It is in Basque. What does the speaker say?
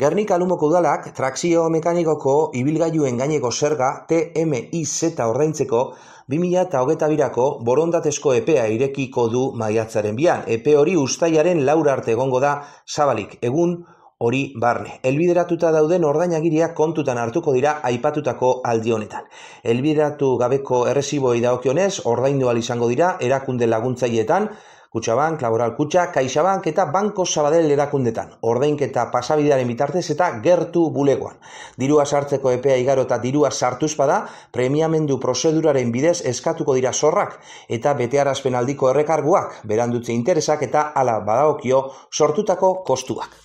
Gernika Lumoko udalak trakzio mekanikoko ibilgailuen gaineko zerga TMIZ ordaintzeko 2008 birako borondatezko epea irekiko du maiatzaren bian. Epe hori ustaiaren laura arte egongo da zabalik, egun hori barne. Elbideratuta dauden ordainagiria kontutan hartuko dira aipatutako aldi honetan. Elbideratu gabeko erresiboi daokionez ordaindu al izango dira erakunde laguntzaileetan, Kutxabank, Laboral Kutsa, Kaixabank eta Banko Sabadell erakundetan. Ordeink eta pasabidearen bitartez eta gertu bulegoan. Dirua sartzeko epea igaro eta dirua sartuzpada, premiamendu prozeduraren bidez eskatuko dira zorrak eta betear aldiko errekarguak, berandutze interesak eta ala badaokio sortutako kostuak.